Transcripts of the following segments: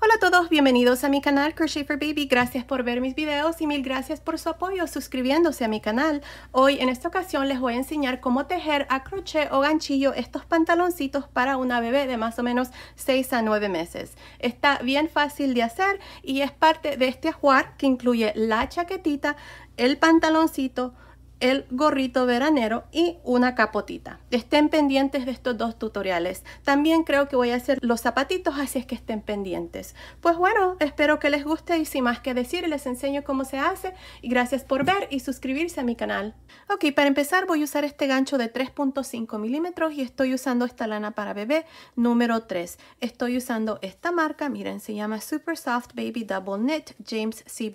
Hola a todos, bienvenidos a mi canal Crochet for Baby. Gracias por ver mis videos y mil gracias por su apoyo suscribiéndose a mi canal. Hoy en esta ocasión les voy a enseñar cómo tejer a crochet o ganchillo estos pantaloncitos para una bebé de más o menos 6 a 9 meses. Está bien fácil de hacer y es parte de este ajuar que incluye la chaquetita, el pantaloncito, el gorrito veranero y una capotita. Estén pendientes de estos dos tutoriales. También creo que voy a hacer los zapatitos, así es que estén pendientes. Pues bueno, espero que les guste y sin más que decir, les enseño cómo se hace. Y gracias por ver y suscribirse a mi canal. Ok, para empezar voy a usar este gancho de 3.5 milímetros y estoy usando esta lana para bebé número 3. Estoy usando esta marca, miren, se llama Super Soft Baby Double Knit James C.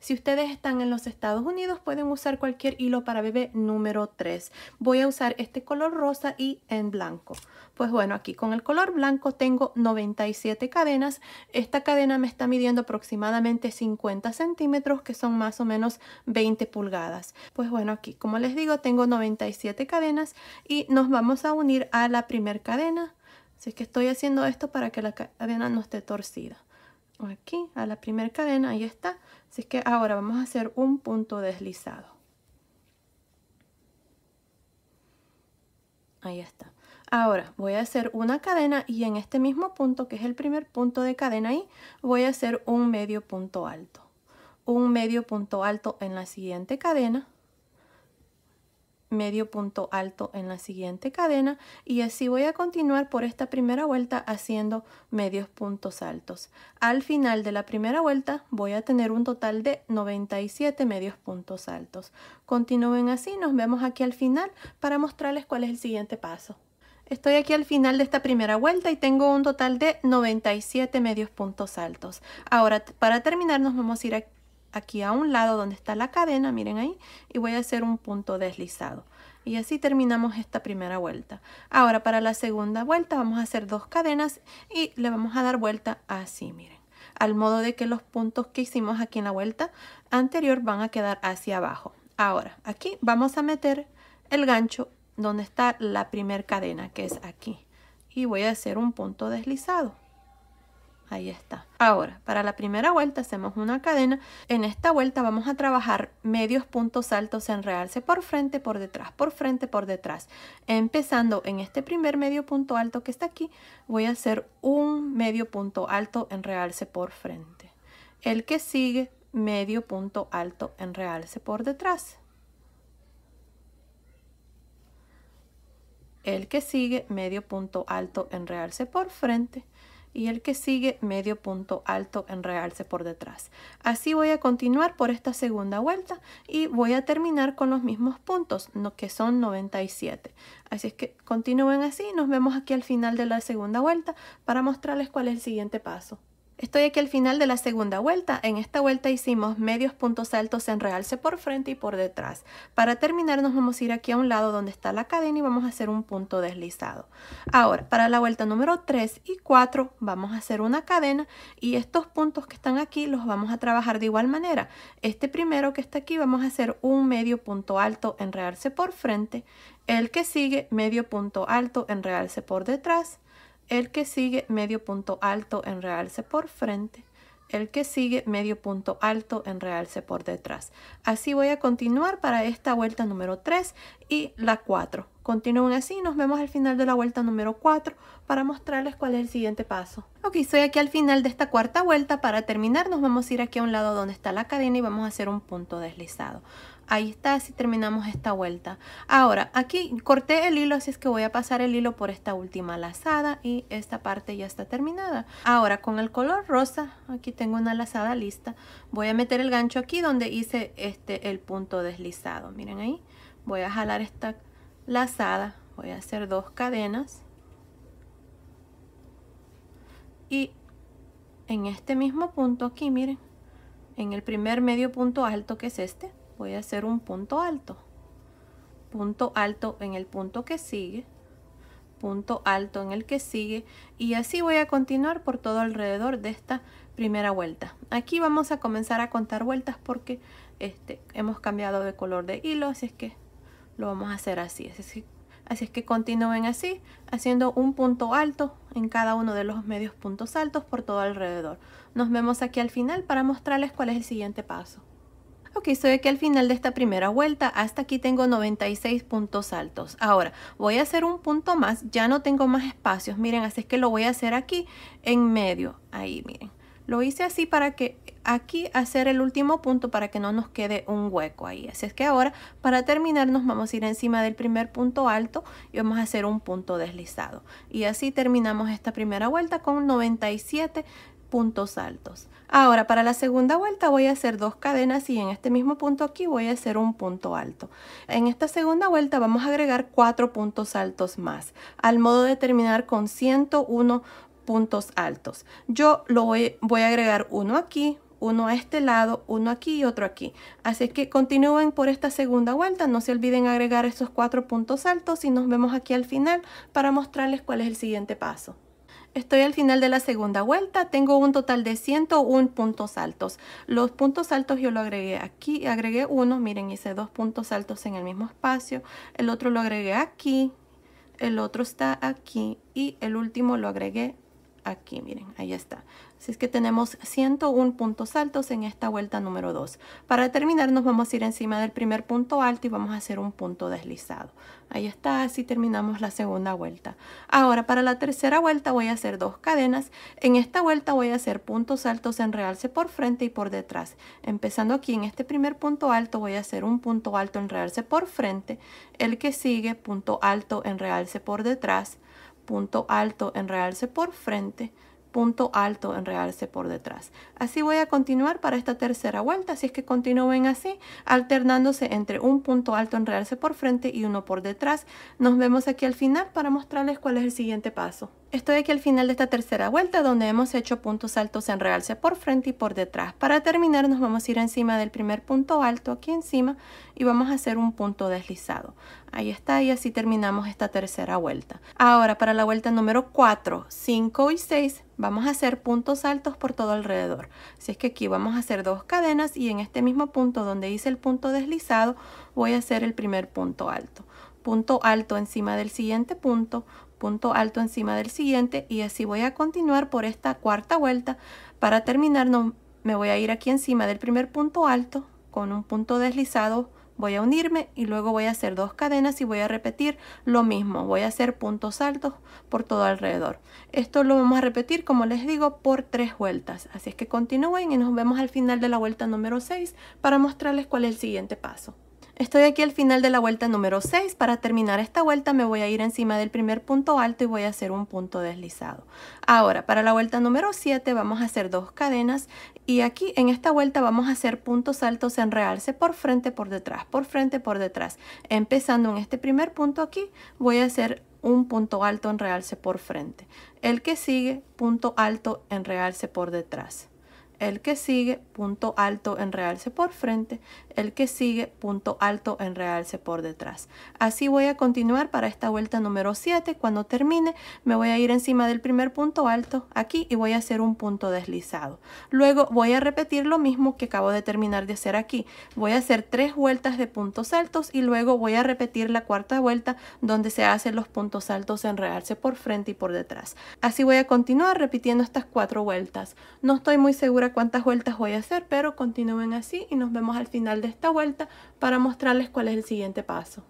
Si ustedes están en los Estados Unidos pueden usar cualquier hilo para bebé número 3. Voy a usar este color rosa y en blanco. Pues bueno, aquí con el color blanco tengo 97 cadenas. Esta cadena me está midiendo aproximadamente 50 centímetros, que son más o menos 20 pulgadas. Pues bueno, aquí como les digo, tengo 97 cadenas y nos vamos a unir a la primera cadena. Así que estoy haciendo esto para que la cadena no esté torcida aquí a la primera cadena, ahí está. Así que ahora vamos a hacer un punto deslizado. Ahí está. Ahora voy a hacer una cadena y en este mismo punto, que es el primer punto de cadena ahí, voy a hacer un medio punto alto. Un medio punto alto en la siguiente cadena medio punto alto en la siguiente cadena y así voy a continuar por esta primera vuelta haciendo medios puntos altos. Al final de la primera vuelta voy a tener un total de 97 medios puntos altos. Continúen así, nos vemos aquí al final para mostrarles cuál es el siguiente paso. Estoy aquí al final de esta primera vuelta y tengo un total de 97 medios puntos altos. Ahora, para terminar, nos vamos a ir a aquí a un lado donde está la cadena, miren ahí, y voy a hacer un punto deslizado. Y así terminamos esta primera vuelta. Ahora para la segunda vuelta vamos a hacer dos cadenas y le vamos a dar vuelta así, miren. Al modo de que los puntos que hicimos aquí en la vuelta anterior van a quedar hacia abajo. Ahora, aquí vamos a meter el gancho donde está la primer cadena, que es aquí. Y voy a hacer un punto deslizado ahí está. Ahora, para la primera vuelta hacemos una cadena. En esta vuelta vamos a trabajar medios puntos altos en realce por frente, por detrás, por frente, por detrás. Empezando en este primer medio punto alto que está aquí, voy a hacer un medio punto alto en realce por frente. El que sigue, medio punto alto en realce por detrás. El que sigue, medio punto alto en realce por frente y el que sigue medio punto alto en realce por detrás. Así voy a continuar por esta segunda vuelta y voy a terminar con los mismos puntos que son 97. Así es que continúen así, nos vemos aquí al final de la segunda vuelta para mostrarles cuál es el siguiente paso. Estoy aquí al final de la segunda vuelta. En esta vuelta hicimos medios puntos altos en realce por frente y por detrás. Para terminar nos vamos a ir aquí a un lado donde está la cadena y vamos a hacer un punto deslizado. Ahora, para la vuelta número 3 y 4 vamos a hacer una cadena y estos puntos que están aquí los vamos a trabajar de igual manera. Este primero que está aquí vamos a hacer un medio punto alto en realce por frente. El que sigue medio punto alto en realce por detrás el que sigue medio punto alto en realce por frente, el que sigue medio punto alto en realce por detrás. Así voy a continuar para esta vuelta número 3 y la 4. Continúen así, nos vemos al final de la vuelta número 4 para mostrarles cuál es el siguiente paso. Ok, estoy aquí al final de esta cuarta vuelta. Para terminar nos vamos a ir aquí a un lado donde está la cadena y vamos a hacer un punto deslizado ahí está, si terminamos esta vuelta. Ahora, aquí corté el hilo, así es que voy a pasar el hilo por esta última lazada y esta parte ya está terminada. Ahora, con el color rosa, aquí tengo una lazada lista, voy a meter el gancho aquí donde hice este el punto deslizado. Miren ahí, voy a jalar esta lazada, voy a hacer dos cadenas. Y en este mismo punto aquí, miren, en el primer medio punto alto que es este, voy a hacer un punto alto punto alto en el punto que sigue punto alto en el que sigue y así voy a continuar por todo alrededor de esta primera vuelta aquí vamos a comenzar a contar vueltas porque este hemos cambiado de color de hilo así es que lo vamos a hacer así así es que, así es que continúen así haciendo un punto alto en cada uno de los medios puntos altos por todo alrededor nos vemos aquí al final para mostrarles cuál es el siguiente paso que estoy que al final de esta primera vuelta. Hasta aquí tengo 96 puntos altos. Ahora voy a hacer un punto más. Ya no tengo más espacios. Miren, así es que lo voy a hacer aquí en medio. Ahí, miren. Lo hice así para que aquí hacer el último punto para que no nos quede un hueco ahí. Así es que ahora para terminar nos vamos a ir encima del primer punto alto y vamos a hacer un punto deslizado. Y así terminamos esta primera vuelta con 97 puntos altos. Ahora para la segunda vuelta voy a hacer dos cadenas y en este mismo punto aquí voy a hacer un punto alto. En esta segunda vuelta vamos a agregar cuatro puntos altos más al modo de terminar con 101 puntos altos. Yo lo voy, a agregar uno aquí, uno a este lado, uno aquí y otro aquí. Así que continúen por esta segunda vuelta, no se olviden agregar esos cuatro puntos altos y nos vemos aquí al final para mostrarles cuál es el siguiente paso. Estoy al final de la segunda vuelta, tengo un total de 101 puntos altos. Los puntos altos yo lo agregué aquí, agregué uno, miren, hice dos puntos altos en el mismo espacio, el otro lo agregué aquí, el otro está aquí y el último lo agregué aquí, miren, ahí está. Así es que tenemos 101 puntos altos en esta vuelta número 2. Para terminar nos vamos a ir encima del primer punto alto y vamos a hacer un punto deslizado. Ahí está, así terminamos la segunda vuelta. Ahora para la tercera vuelta voy a hacer dos cadenas. En esta vuelta voy a hacer puntos altos en realce por frente y por detrás. Empezando aquí en este primer punto alto voy a hacer un punto alto en realce por frente. El que sigue, punto alto en realce por detrás. Punto alto en realce por frente punto alto en realce por detrás. Así voy a continuar para esta tercera vuelta, así es que continúen así, alternándose entre un punto alto en realce por frente y uno por detrás. Nos vemos aquí al final para mostrarles cuál es el siguiente paso. Estoy aquí al final de esta tercera vuelta donde hemos hecho puntos altos en realce por frente y por detrás. Para terminar nos vamos a ir encima del primer punto alto aquí encima y vamos a hacer un punto deslizado. Ahí está y así terminamos esta tercera vuelta. Ahora para la vuelta número 4, 5 y 6 vamos a hacer puntos altos por todo alrededor. Así es que aquí vamos a hacer dos cadenas y en este mismo punto donde hice el punto deslizado voy a hacer el primer punto alto punto alto encima del siguiente punto, punto alto encima del siguiente y así voy a continuar por esta cuarta vuelta para terminar no, me voy a ir aquí encima del primer punto alto con un punto deslizado voy a unirme y luego voy a hacer dos cadenas y voy a repetir lo mismo voy a hacer puntos altos por todo alrededor esto lo vamos a repetir como les digo por tres vueltas así es que continúen y nos vemos al final de la vuelta número 6 para mostrarles cuál es el siguiente paso Estoy aquí al final de la vuelta número 6. Para terminar esta vuelta me voy a ir encima del primer punto alto y voy a hacer un punto deslizado. Ahora, para la vuelta número 7 vamos a hacer dos cadenas y aquí en esta vuelta vamos a hacer puntos altos en realce por frente, por detrás, por frente, por detrás. Empezando en este primer punto aquí voy a hacer un punto alto en realce por frente. El que sigue, punto alto en realce por detrás el que sigue, punto alto en realce por frente, el que sigue, punto alto en realce por detrás. Así voy a continuar para esta vuelta número 7. Cuando termine me voy a ir encima del primer punto alto aquí y voy a hacer un punto deslizado. Luego voy a repetir lo mismo que acabo de terminar de hacer aquí. Voy a hacer tres vueltas de puntos altos y luego voy a repetir la cuarta vuelta donde se hacen los puntos altos en realce por frente y por detrás. Así voy a continuar repitiendo estas cuatro vueltas. No estoy muy segura cuántas vueltas voy a hacer, pero continúen así y nos vemos al final de esta vuelta para mostrarles cuál es el siguiente paso.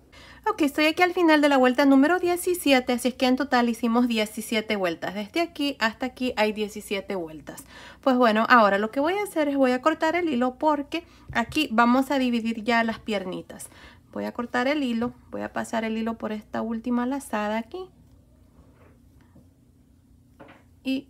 Ok, estoy aquí al final de la vuelta número 17, así es que en total hicimos 17 vueltas. Desde aquí hasta aquí hay 17 vueltas. Pues bueno, ahora lo que voy a hacer es voy a cortar el hilo porque aquí vamos a dividir ya las piernitas. Voy a cortar el hilo, voy a pasar el hilo por esta última lazada aquí. Y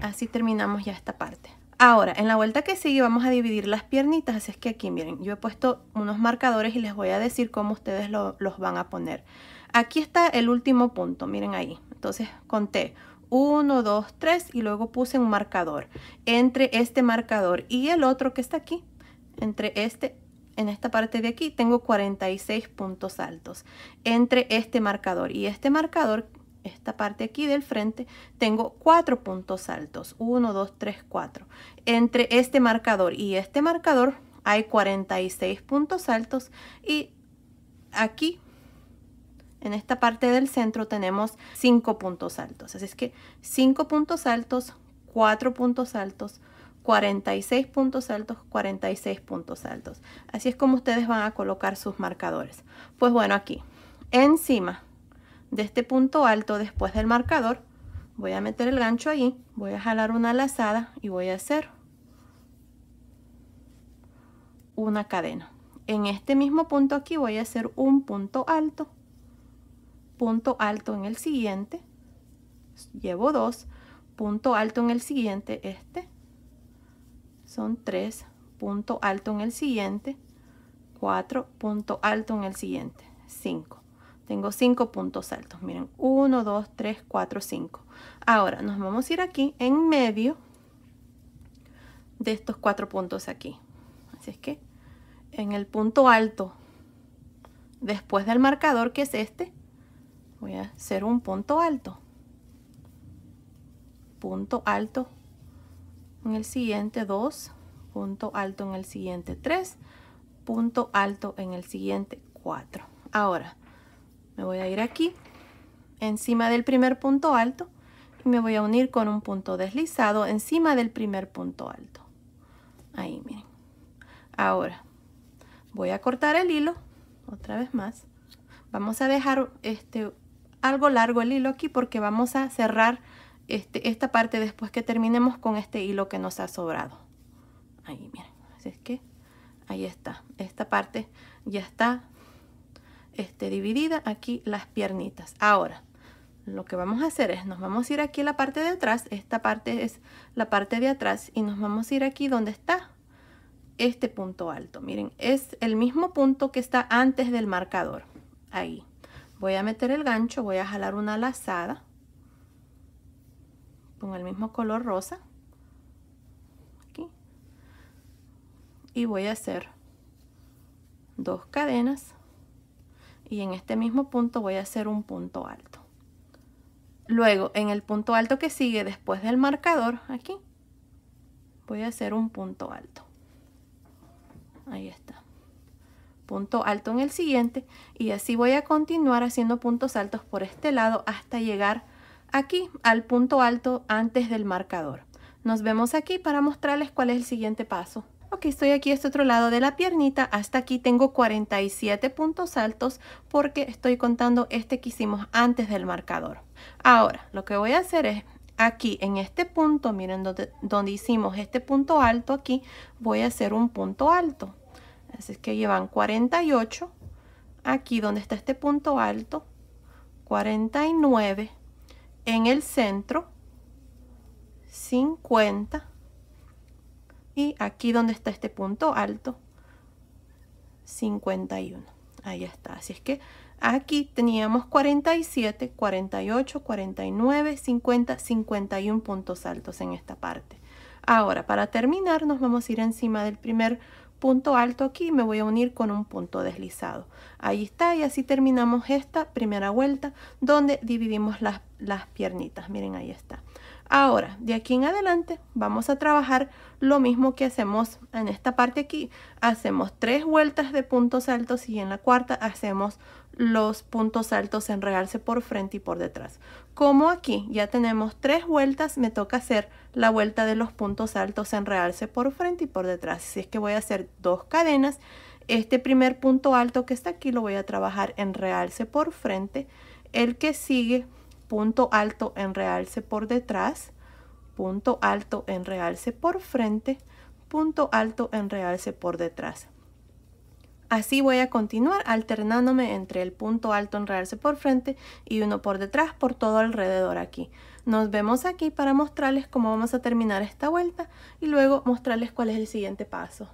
así terminamos ya esta parte. Ahora, en la vuelta que sigue vamos a dividir las piernitas, así es que aquí miren, yo he puesto unos marcadores y les voy a decir cómo ustedes los van a poner. Aquí está el último punto, miren ahí. Entonces conté 1, 2, 3 y luego puse un marcador entre este marcador y el otro que está aquí, entre este en esta parte de aquí tengo 46 puntos altos entre este marcador y este marcador esta parte aquí del frente, tengo cuatro puntos altos. 1, 2, 3, 4. Entre este marcador y este marcador hay 46 puntos altos y aquí en esta parte del centro tenemos 5 puntos altos. Así es que 5 puntos altos, 4 puntos altos, 46 puntos altos, 46 puntos altos. Así es como ustedes van a colocar sus marcadores. Pues bueno, aquí encima de este punto alto después del marcador voy a meter el gancho ahí voy a jalar una lazada y voy a hacer una cadena en este mismo punto aquí voy a hacer un punto alto punto alto en el siguiente llevo dos punto alto en el siguiente este son tres punto alto en el siguiente 4, punto alto en el siguiente, 5. Tengo cinco puntos altos. Miren, 1, 2, 3, 4, 5. Ahora nos vamos a ir aquí en medio de estos cuatro puntos aquí. Así es que en el punto alto, después del marcador que es este, voy a hacer un punto alto. Punto alto en el siguiente 2, punto alto en el siguiente 3, punto alto en el siguiente 4. Ahora, me voy a ir aquí encima del primer punto alto y me voy a unir con un punto deslizado encima del primer punto alto ahí miren ahora voy a cortar el hilo otra vez más vamos a dejar este algo largo el hilo aquí porque vamos a cerrar este, esta parte después que terminemos con este hilo que nos ha sobrado ahí miren así es que ahí está esta parte ya está este, dividida aquí las piernitas. Ahora, lo que vamos a hacer es, nos vamos a ir aquí a la parte de atrás, esta parte es la parte de atrás y nos vamos a ir aquí donde está este punto alto. Miren, es el mismo punto que está antes del marcador, ahí. Voy a meter el gancho, voy a jalar una lazada con el mismo color rosa. Y voy a hacer dos cadenas y en este mismo punto voy a hacer un punto alto. Luego, en el punto alto que sigue después del marcador, aquí, voy a hacer un punto alto. Ahí está. Punto alto en el siguiente y así voy a continuar haciendo puntos altos por este lado hasta llegar aquí al punto alto antes del marcador. Nos vemos aquí para mostrarles cuál es el siguiente paso. Ok, estoy aquí a este otro lado de la piernita. Hasta aquí tengo 47 puntos altos porque estoy contando este que hicimos antes del marcador. Ahora, lo que voy a hacer es aquí en este punto, miren donde, donde hicimos este punto alto aquí, voy a hacer un punto alto. Así es que llevan 48, aquí donde está este punto alto, 49, en el centro, 50, y aquí donde está este punto alto 51 ahí está así es que aquí teníamos 47 48 49 50 51 puntos altos en esta parte ahora para terminar nos vamos a ir encima del primer punto alto aquí me voy a unir con un punto deslizado ahí está y así terminamos esta primera vuelta donde dividimos las, las piernitas miren ahí está Ahora, de aquí en adelante vamos a trabajar lo mismo que hacemos en esta parte aquí. Hacemos tres vueltas de puntos altos y en la cuarta hacemos los puntos altos en realce por frente y por detrás. Como aquí ya tenemos tres vueltas, me toca hacer la vuelta de los puntos altos en realce por frente y por detrás. Así es que voy a hacer dos cadenas. Este primer punto alto que está aquí lo voy a trabajar en realce por frente. El que sigue punto alto en realce por detrás, punto alto en realce por frente, punto alto en realce por detrás. Así voy a continuar alternándome entre el punto alto en realce por frente y uno por detrás por todo alrededor aquí. Nos vemos aquí para mostrarles cómo vamos a terminar esta vuelta y luego mostrarles cuál es el siguiente paso.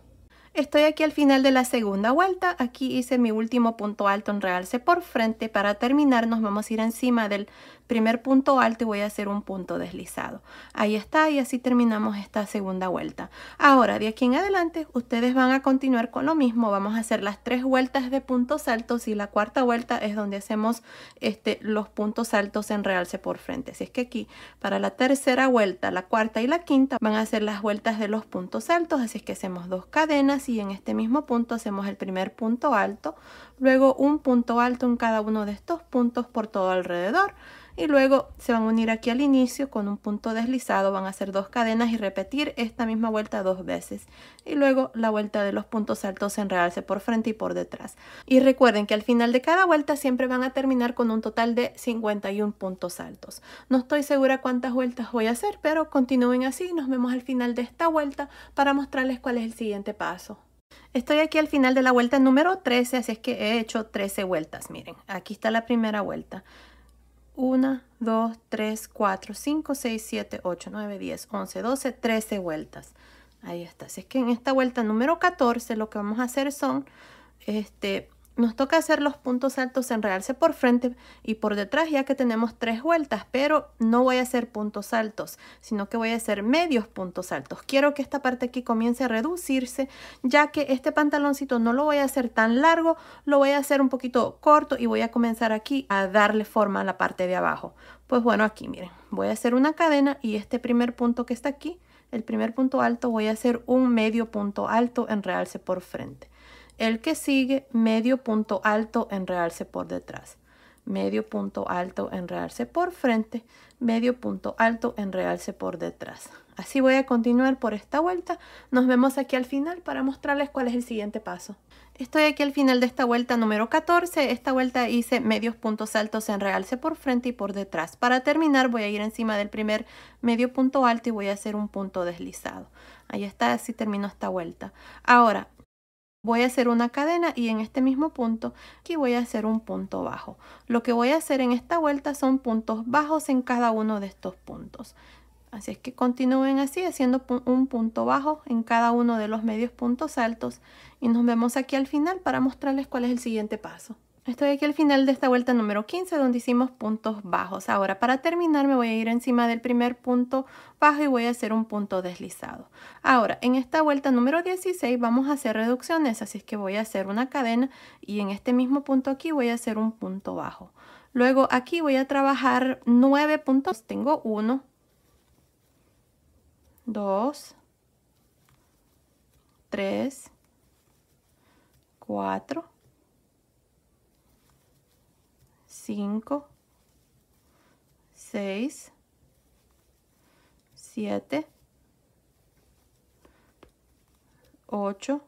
Estoy aquí al final de la segunda vuelta, aquí hice mi último punto alto en realce por frente. Para terminar nos vamos a ir encima del primer punto alto y voy a hacer un punto deslizado. Ahí está y así terminamos esta segunda vuelta. Ahora, de aquí en adelante, ustedes van a continuar con lo mismo. Vamos a hacer las tres vueltas de puntos altos y la cuarta vuelta es donde hacemos este, los puntos altos en realce por frente. Así es que aquí, para la tercera vuelta, la cuarta y la quinta, van a hacer las vueltas de los puntos altos. Así es que hacemos dos cadenas y en este mismo punto hacemos el primer punto alto, luego un punto alto en cada uno de estos puntos por todo alrededor y luego se van a unir aquí al inicio con un punto deslizado, van a hacer dos cadenas y repetir esta misma vuelta dos veces y luego la vuelta de los puntos altos en realce por frente y por detrás. Y recuerden que al final de cada vuelta siempre van a terminar con un total de 51 puntos altos. No estoy segura cuántas vueltas voy a hacer, pero continúen así nos vemos al final de esta vuelta para mostrarles cuál es el siguiente paso. Estoy aquí al final de la vuelta número 13, así es que he hecho 13 vueltas, miren, aquí está la primera vuelta. 1, 2, 3, 4, 5, 6, 7, 8, 9, 10, 11, 12, 13 vueltas. Ahí está. Así es que en esta vuelta número 14 lo que vamos a hacer son este, nos toca hacer los puntos altos en realce por frente y por detrás ya que tenemos tres vueltas, pero no voy a hacer puntos altos, sino que voy a hacer medios puntos altos. Quiero que esta parte aquí comience a reducirse, ya que este pantaloncito no lo voy a hacer tan largo, lo voy a hacer un poquito corto y voy a comenzar aquí a darle forma a la parte de abajo. Pues bueno, aquí miren, voy a hacer una cadena y este primer punto que está aquí, el primer punto alto, voy a hacer un medio punto alto en realce por frente el que sigue, medio punto alto en realce por detrás, medio punto alto en realce por frente, medio punto alto en realce por detrás. Así voy a continuar por esta vuelta. Nos vemos aquí al final para mostrarles cuál es el siguiente paso. Estoy aquí al final de esta vuelta número 14. Esta vuelta hice medios puntos altos en realce por frente y por detrás. Para terminar voy a ir encima del primer medio punto alto y voy a hacer un punto deslizado. Ahí está, así termino esta vuelta. Ahora, voy a hacer una cadena y en este mismo punto aquí voy a hacer un punto bajo. Lo que voy a hacer en esta vuelta son puntos bajos en cada uno de estos puntos. Así es que continúen así haciendo un punto bajo en cada uno de los medios puntos altos y nos vemos aquí al final para mostrarles cuál es el siguiente paso. Estoy aquí al final de esta vuelta número 15 donde hicimos puntos bajos. Ahora para terminar me voy a ir encima del primer punto bajo y voy a hacer un punto deslizado. Ahora en esta vuelta número 16 vamos a hacer reducciones, así es que voy a hacer una cadena y en este mismo punto aquí voy a hacer un punto bajo. Luego aquí voy a trabajar 9 puntos. Tengo 1, 2, 3, 4, 5, 6, 7, 8,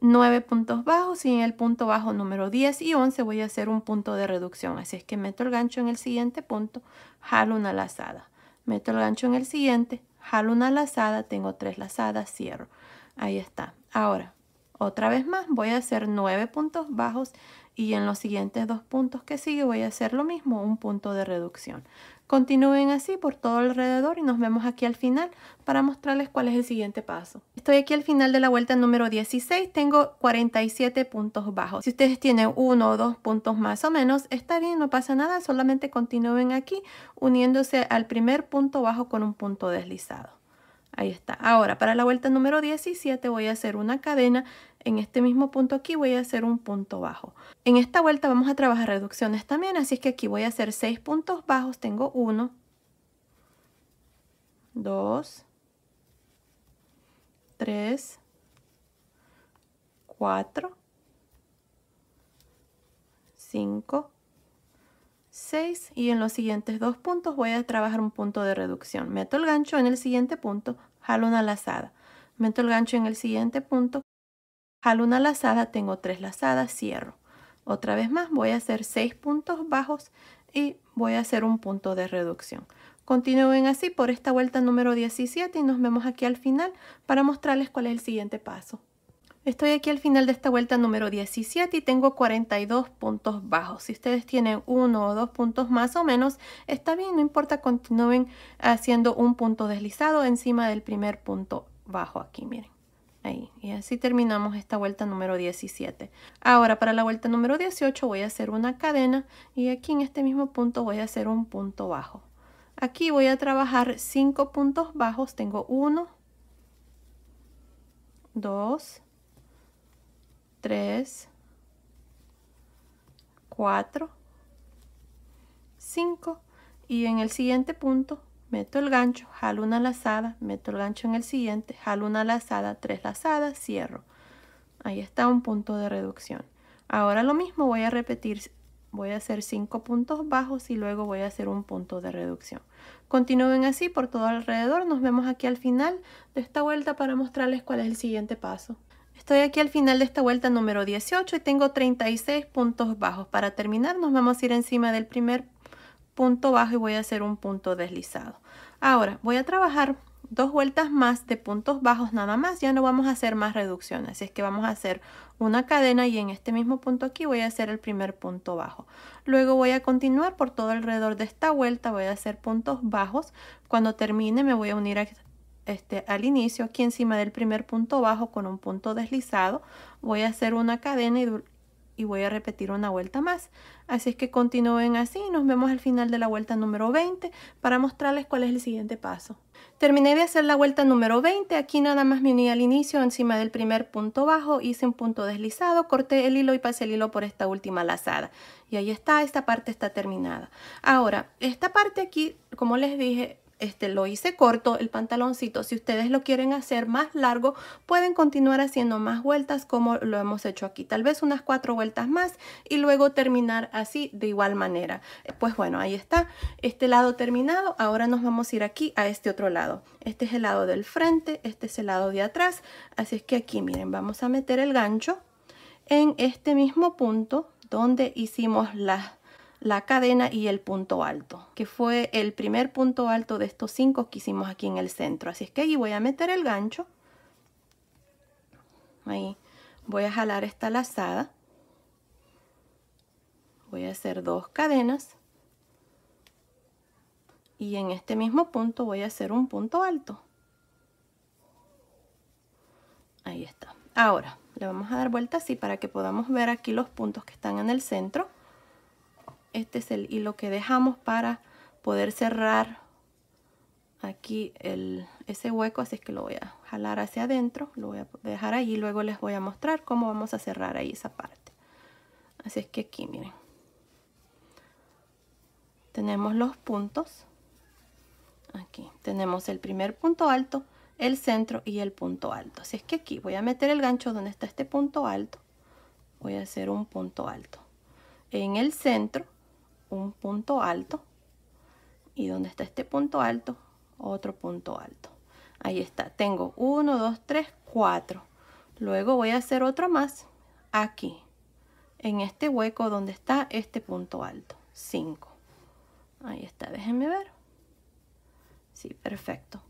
9 puntos bajos y en el punto bajo número 10 y 11 voy a hacer un punto de reducción. Así es que meto el gancho en el siguiente punto, jalo una lazada. Meto el gancho en el siguiente, jalo una lazada, tengo tres lazadas, cierro. Ahí está. Ahora, otra vez más, voy a hacer 9 puntos bajos y en los siguientes dos puntos que sigue voy a hacer lo mismo, un punto de reducción. Continúen así por todo alrededor y nos vemos aquí al final para mostrarles cuál es el siguiente paso. Estoy aquí al final de la vuelta número 16, tengo 47 puntos bajos. Si ustedes tienen uno o dos puntos más o menos, está bien, no pasa nada, solamente continúen aquí uniéndose al primer punto bajo con un punto deslizado. Ahí está. Ahora, para la vuelta número 17 voy a hacer una cadena. En este mismo punto aquí voy a hacer un punto bajo. En esta vuelta vamos a trabajar reducciones también, así es que aquí voy a hacer seis puntos bajos. Tengo 1, 2, 3, 4, 5, y en los siguientes dos puntos voy a trabajar un punto de reducción. Meto el gancho en el siguiente punto, jalo una lazada. Meto el gancho en el siguiente punto, jalo una lazada, tengo tres lazadas, cierro. Otra vez más voy a hacer seis puntos bajos y voy a hacer un punto de reducción. Continúen así por esta vuelta número 17 y nos vemos aquí al final para mostrarles cuál es el siguiente paso. Estoy aquí al final de esta vuelta número 17 y tengo 42 puntos bajos. Si ustedes tienen uno o dos puntos más o menos, está bien, no importa, continúen haciendo un punto deslizado encima del primer punto bajo aquí, miren. Ahí, y así terminamos esta vuelta número 17. Ahora para la vuelta número 18 voy a hacer una cadena y aquí en este mismo punto voy a hacer un punto bajo. Aquí voy a trabajar 5 puntos bajos, tengo 1, 2, 3, 4, 5 y en el siguiente punto meto el gancho, jalo una lazada, meto el gancho en el siguiente, jalo una lazada, tres lazadas, cierro. Ahí está un punto de reducción. Ahora lo mismo voy a repetir, voy a hacer 5 puntos bajos y luego voy a hacer un punto de reducción. Continúen así por todo alrededor, nos vemos aquí al final de esta vuelta para mostrarles cuál es el siguiente paso. Estoy aquí al final de esta vuelta número 18 y tengo 36 puntos bajos. Para terminar nos vamos a ir encima del primer punto bajo y voy a hacer un punto deslizado. Ahora voy a trabajar dos vueltas más de puntos bajos nada más, ya no vamos a hacer más reducciones es que vamos a hacer una cadena y en este mismo punto aquí voy a hacer el primer punto bajo. Luego voy a continuar por todo alrededor de esta vuelta, voy a hacer puntos bajos, cuando termine me voy a unir a este, al inicio, aquí encima del primer punto bajo con un punto deslizado, voy a hacer una cadena y, voy a repetir una vuelta más. Así es que continúen así nos vemos al final de la vuelta número 20 para mostrarles cuál es el siguiente paso. Terminé de hacer la vuelta número 20, aquí nada más me uní al inicio encima del primer punto bajo, hice un punto deslizado, corté el hilo y pasé el hilo por esta última lazada. Y ahí está, esta parte está terminada. Ahora, esta parte aquí, como les dije, este, lo hice corto el pantaloncito. Si ustedes lo quieren hacer más largo, pueden continuar haciendo más vueltas como lo hemos hecho aquí. Tal vez unas cuatro vueltas más y luego terminar así de igual manera. Pues bueno, ahí está. Este lado terminado. Ahora nos vamos a ir aquí a este otro lado. Este es el lado del frente, este es el lado de atrás. Así es que aquí, miren, vamos a meter el gancho en este mismo punto donde hicimos las la cadena y el punto alto, que fue el primer punto alto de estos cinco que hicimos aquí en el centro. Así es que ahí voy a meter el gancho. Ahí voy a jalar esta lazada. Voy a hacer dos cadenas. Y en este mismo punto voy a hacer un punto alto. Ahí está. Ahora, le vamos a dar vuelta así para que podamos ver aquí los puntos que están en el centro este es el hilo que dejamos para poder cerrar aquí el, ese hueco, así es que lo voy a jalar hacia adentro, lo voy a dejar ahí, luego les voy a mostrar cómo vamos a cerrar ahí esa parte. Así es que aquí, miren, tenemos los puntos, aquí tenemos el primer punto alto, el centro y el punto alto. Así es que aquí voy a meter el gancho donde está este punto alto, voy a hacer un punto alto. En el centro un punto alto y donde está este punto alto otro punto alto ahí está tengo 1 2 3 4 luego voy a hacer otro más aquí en este hueco donde está este punto alto 5 ahí está déjenme ver sí perfecto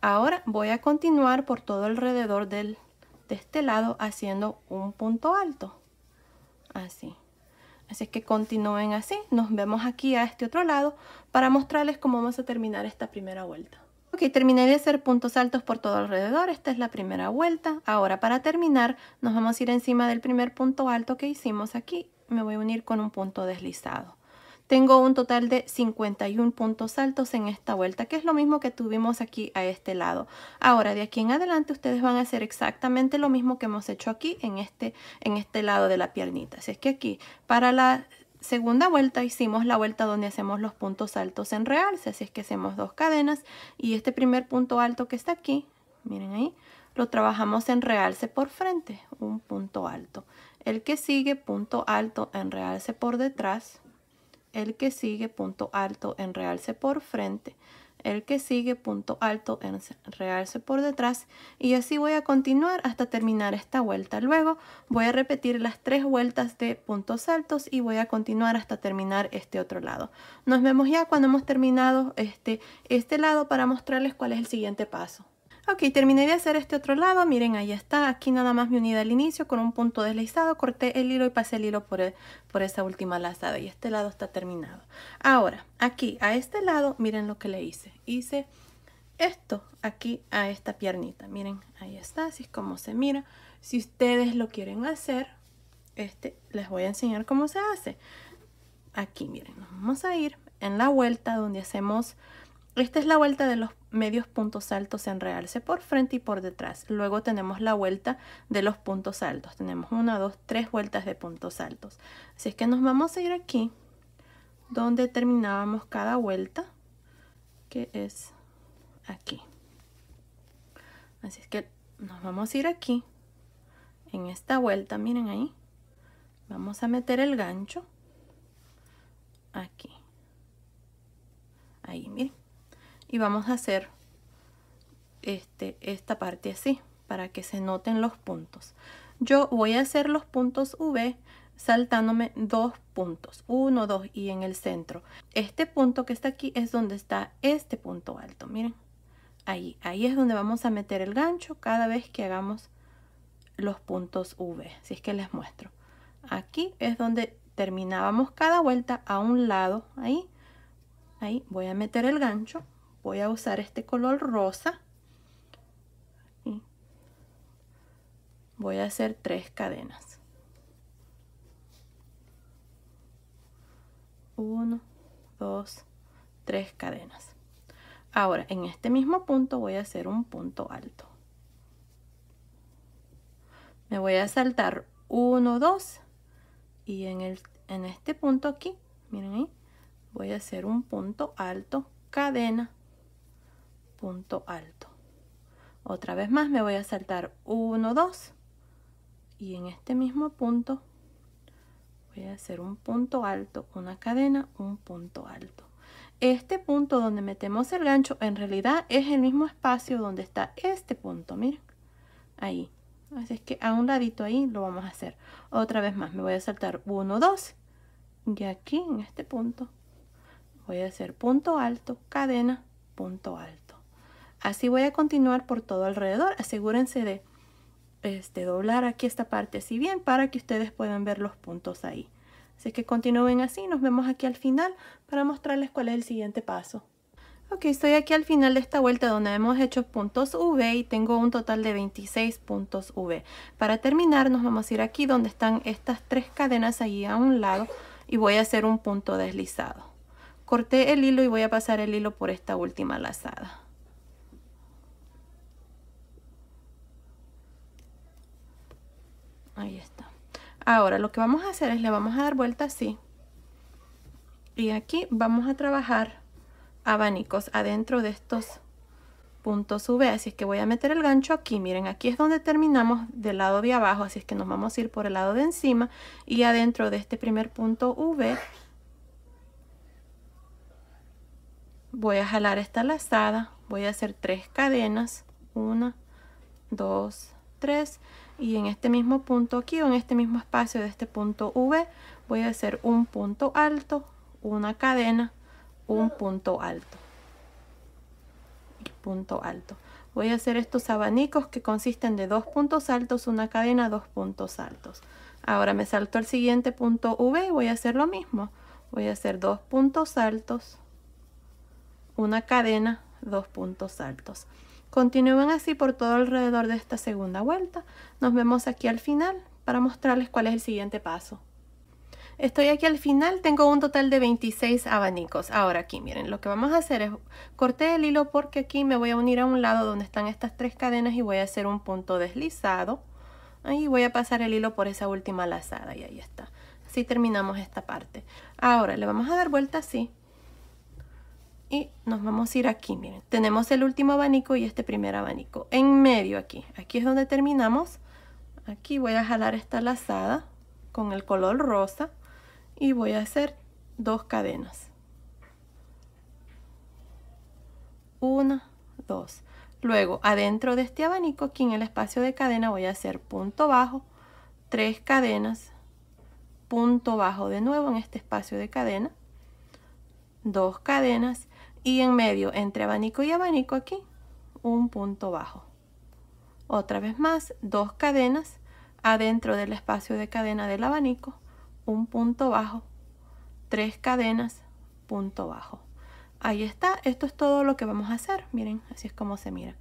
ahora voy a continuar por todo alrededor del de este lado haciendo un punto alto así Así es que continúen así. Nos vemos aquí a este otro lado para mostrarles cómo vamos a terminar esta primera vuelta. Ok, terminé de hacer puntos altos por todo alrededor. Esta es la primera vuelta. Ahora para terminar nos vamos a ir encima del primer punto alto que hicimos aquí. Me voy a unir con un punto deslizado. Tengo un total de 51 puntos altos en esta vuelta, que es lo mismo que tuvimos aquí a este lado. Ahora, de aquí en adelante, ustedes van a hacer exactamente lo mismo que hemos hecho aquí en este, en este lado de la piernita. Así es que aquí, para la segunda vuelta hicimos la vuelta donde hacemos los puntos altos en realce, así es que hacemos dos cadenas y este primer punto alto que está aquí, miren ahí, lo trabajamos en realce por frente, un punto alto. El que sigue, punto alto en realce por detrás, el que sigue punto alto en realce por frente, el que sigue punto alto en realce por detrás y así voy a continuar hasta terminar esta vuelta. Luego voy a repetir las tres vueltas de puntos altos y voy a continuar hasta terminar este otro lado. Nos vemos ya cuando hemos terminado este, este lado para mostrarles cuál es el siguiente paso. Ok, terminé de hacer este otro lado, miren ahí está, aquí nada más me unida al inicio con un punto deslizado, corté el hilo y pasé el hilo por, por esa última lazada y este lado está terminado. Ahora, aquí a este lado, miren lo que le hice, hice esto aquí a esta piernita, miren, ahí está, así es como se mira. Si ustedes lo quieren hacer, este les voy a enseñar cómo se hace. Aquí, miren, nos vamos a ir en la vuelta donde hacemos esta es la vuelta de los medios puntos altos en realce por frente y por detrás. Luego tenemos la vuelta de los puntos altos. Tenemos una, dos, tres vueltas de puntos altos. Así es que nos vamos a ir aquí donde terminábamos cada vuelta, que es aquí. Así es que nos vamos a ir aquí, en esta vuelta, miren ahí. Vamos a meter el gancho aquí. Ahí, miren y vamos a hacer este, esta parte así para que se noten los puntos. Yo voy a hacer los puntos V saltándome dos puntos, uno, dos y en el centro. Este punto que está aquí es donde está este punto alto, miren. Ahí, ahí es donde vamos a meter el gancho cada vez que hagamos los puntos V, si es que les muestro. Aquí es donde terminábamos cada vuelta a un lado, ahí. Ahí voy a meter el gancho voy a usar este color rosa voy a hacer tres cadenas uno dos tres cadenas ahora en este mismo punto voy a hacer un punto alto me voy a saltar uno, 2 y en el en este punto aquí miren ahí voy a hacer un punto alto cadena punto alto otra vez más me voy a saltar 1 2 y en este mismo punto voy a hacer un punto alto una cadena un punto alto este punto donde metemos el gancho en realidad es el mismo espacio donde está este punto miren ahí así es que a un ladito ahí lo vamos a hacer otra vez más me voy a saltar 1 2 y aquí en este punto voy a hacer punto alto cadena punto alto Así voy a continuar por todo alrededor. Asegúrense de este, doblar aquí esta parte si bien para que ustedes puedan ver los puntos ahí. Así que continúen así, nos vemos aquí al final para mostrarles cuál es el siguiente paso. Ok, estoy aquí al final de esta vuelta donde hemos hecho puntos V y tengo un total de 26 puntos V. Para terminar nos vamos a ir aquí donde están estas tres cadenas allí a un lado y voy a hacer un punto deslizado. Corté el hilo y voy a pasar el hilo por esta última lazada. ahí está ahora lo que vamos a hacer es le vamos a dar vuelta así y aquí vamos a trabajar abanicos adentro de estos puntos V así es que voy a meter el gancho aquí miren aquí es donde terminamos del lado de abajo así es que nos vamos a ir por el lado de encima y adentro de este primer punto V voy a jalar esta lazada voy a hacer tres cadenas una dos tres y en este mismo punto aquí o en este mismo espacio de este punto V voy a hacer un punto alto, una cadena, un punto alto punto alto. Voy a hacer estos abanicos que consisten de dos puntos altos, una cadena, dos puntos altos. Ahora me salto al siguiente punto V y voy a hacer lo mismo. Voy a hacer dos puntos altos, una cadena, dos puntos altos continúan así por todo alrededor de esta segunda vuelta. Nos vemos aquí al final para mostrarles cuál es el siguiente paso. Estoy aquí al final, tengo un total de 26 abanicos. Ahora aquí, miren, lo que vamos a hacer es corté el hilo porque aquí me voy a unir a un lado donde están estas tres cadenas y voy a hacer un punto deslizado. Ahí voy a pasar el hilo por esa última lazada y ahí está. Así terminamos esta parte. Ahora le vamos a dar vuelta así y nos vamos a ir aquí, miren. Tenemos el último abanico y este primer abanico. En medio aquí, aquí es donde terminamos. Aquí voy a jalar esta lazada con el color rosa y voy a hacer dos cadenas. Una, dos. Luego, adentro de este abanico, aquí en el espacio de cadena, voy a hacer punto bajo, tres cadenas, punto bajo de nuevo en este espacio de cadena, dos cadenas y en medio entre abanico y abanico aquí un punto bajo otra vez más dos cadenas adentro del espacio de cadena del abanico un punto bajo tres cadenas punto bajo ahí está esto es todo lo que vamos a hacer miren así es como se mira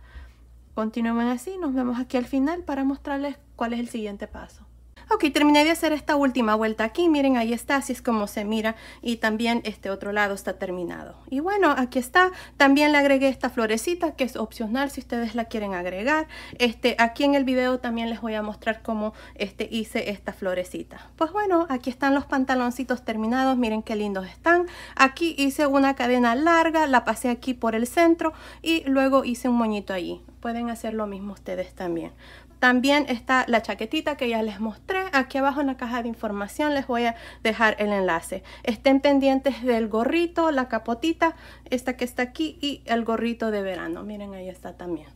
continuemos así nos vemos aquí al final para mostrarles cuál es el siguiente paso Ok, terminé de hacer esta última vuelta aquí. Miren, ahí está, así es como se mira. Y también este otro lado está terminado. Y bueno, aquí está. También le agregué esta florecita que es opcional si ustedes la quieren agregar. Este, aquí en el video también les voy a mostrar cómo este, hice esta florecita. Pues bueno, aquí están los pantaloncitos terminados. Miren qué lindos están. Aquí hice una cadena larga, la pasé aquí por el centro y luego hice un moñito allí pueden hacer lo mismo ustedes también. También está la chaquetita que ya les mostré. Aquí abajo en la caja de información les voy a dejar el enlace. Estén pendientes del gorrito, la capotita, esta que está aquí y el gorrito de verano. Miren, ahí está también.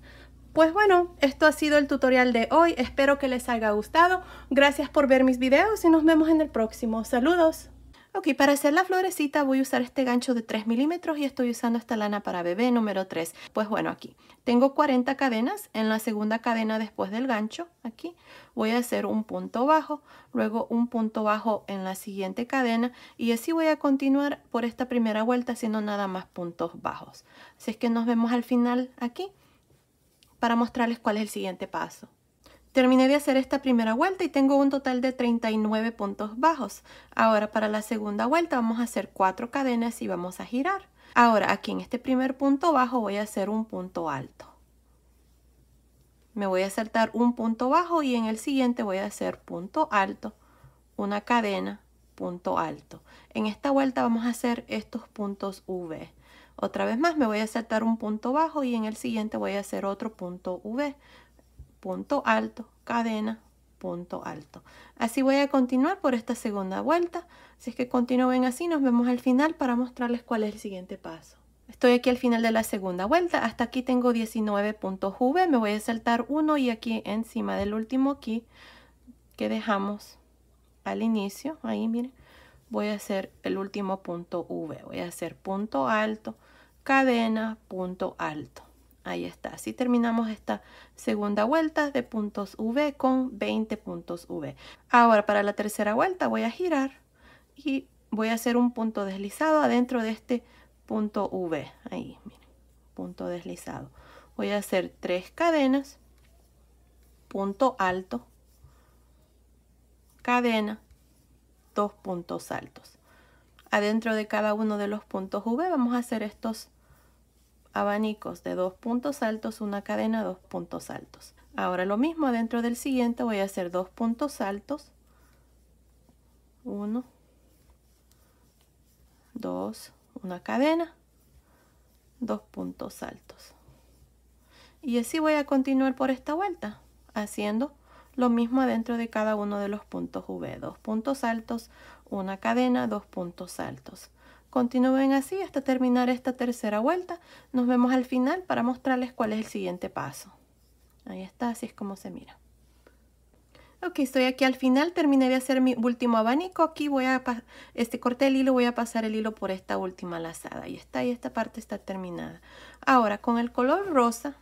Pues bueno, esto ha sido el tutorial de hoy. Espero que les haya gustado. Gracias por ver mis videos y nos vemos en el próximo. Saludos. Ok, para hacer la florecita voy a usar este gancho de 3 milímetros y estoy usando esta lana para bebé número 3. Pues bueno, aquí tengo 40 cadenas. En la segunda cadena después del gancho, aquí, voy a hacer un punto bajo, luego un punto bajo en la siguiente cadena y así voy a continuar por esta primera vuelta haciendo nada más puntos bajos. Así es que nos vemos al final aquí para mostrarles cuál es el siguiente paso. Terminé de hacer esta primera vuelta y tengo un total de 39 puntos bajos. Ahora para la segunda vuelta vamos a hacer cuatro cadenas y vamos a girar. Ahora aquí en este primer punto bajo voy a hacer un punto alto. Me voy a saltar un punto bajo y en el siguiente voy a hacer punto alto, una cadena, punto alto. En esta vuelta vamos a hacer estos puntos V. Otra vez más me voy a saltar un punto bajo y en el siguiente voy a hacer otro punto V punto alto, cadena, punto alto. Así voy a continuar por esta segunda vuelta. Si es que continúen así, nos vemos al final para mostrarles cuál es el siguiente paso. Estoy aquí al final de la segunda vuelta. Hasta aquí tengo 19 puntos V. Me voy a saltar uno y aquí encima del último aquí que dejamos al inicio, ahí miren, voy a hacer el último punto V. Voy a hacer punto alto, cadena, punto alto. Ahí está. Así terminamos esta segunda vuelta de puntos V con 20 puntos V. Ahora para la tercera vuelta voy a girar y voy a hacer un punto deslizado adentro de este punto V. Ahí, miren, punto deslizado. Voy a hacer tres cadenas, punto alto, cadena, dos puntos altos. Adentro de cada uno de los puntos V vamos a hacer estos abanicos de dos puntos altos, una cadena, dos puntos altos. Ahora lo mismo dentro del siguiente voy a hacer dos puntos altos, uno, dos, una cadena, dos puntos altos. Y así voy a continuar por esta vuelta, haciendo lo mismo dentro de cada uno de los puntos V. Dos puntos altos, una cadena, dos puntos altos. Continúen así hasta terminar esta tercera vuelta. Nos vemos al final para mostrarles cuál es el siguiente paso. Ahí está, así es como se mira. Ok, estoy aquí al final, terminé de hacer mi último abanico. Aquí voy a, este corté el hilo, voy a pasar el hilo por esta última lazada. Ahí está, y esta parte está terminada. Ahora, con el color rosa,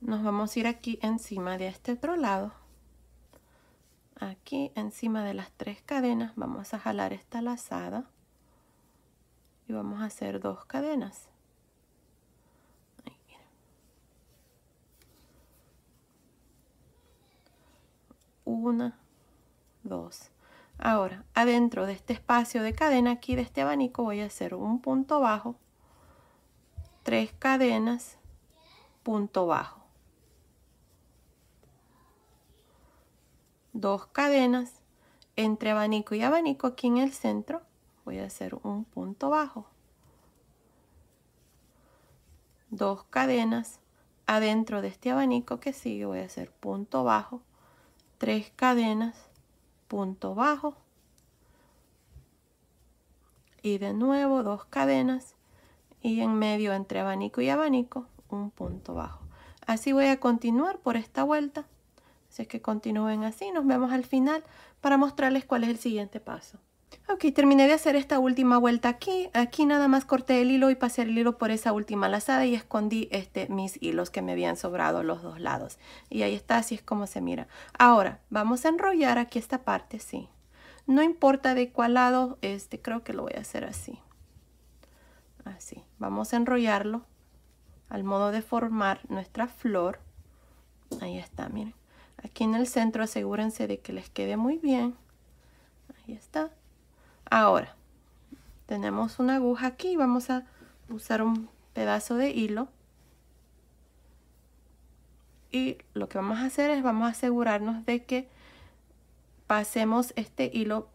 nos vamos a ir aquí encima de este otro lado. Aquí encima de las tres cadenas, vamos a jalar esta lazada y vamos a hacer dos cadenas una dos ahora adentro de este espacio de cadena aquí de este abanico voy a hacer un punto bajo tres cadenas punto bajo dos cadenas entre abanico y abanico aquí en el centro voy a hacer un punto bajo dos cadenas adentro de este abanico que sigue voy a hacer punto bajo tres cadenas punto bajo y de nuevo dos cadenas y en medio entre abanico y abanico un punto bajo así voy a continuar por esta vuelta así es que continúen así nos vemos al final para mostrarles cuál es el siguiente paso Ok, terminé de hacer esta última vuelta aquí. Aquí nada más corté el hilo y pasé el hilo por esa última lazada y escondí este, mis hilos que me habían sobrado los dos lados. Y ahí está, así es como se mira. Ahora, vamos a enrollar aquí esta parte, sí. No importa de cuál lado, este, creo que lo voy a hacer así. Así, vamos a enrollarlo al modo de formar nuestra flor. Ahí está, miren. Aquí en el centro asegúrense de que les quede muy bien. Ahí está. Ahora, tenemos una aguja aquí. Vamos a usar un pedazo de hilo. Y lo que vamos a hacer es vamos a asegurarnos de que pasemos este hilo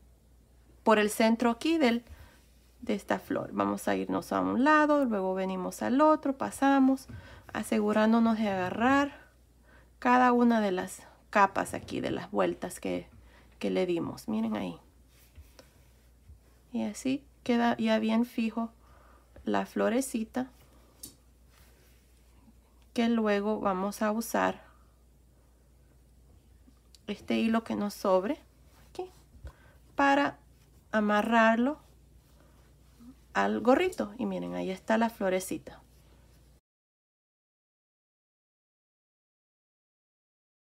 por el centro aquí del, de esta flor. Vamos a irnos a un lado, luego venimos al otro, pasamos, asegurándonos de agarrar cada una de las capas aquí, de las vueltas que, que le dimos. Miren ahí y así queda ya bien fijo la florecita que luego vamos a usar este hilo que nos sobre aquí para amarrarlo al gorrito y miren ahí está la florecita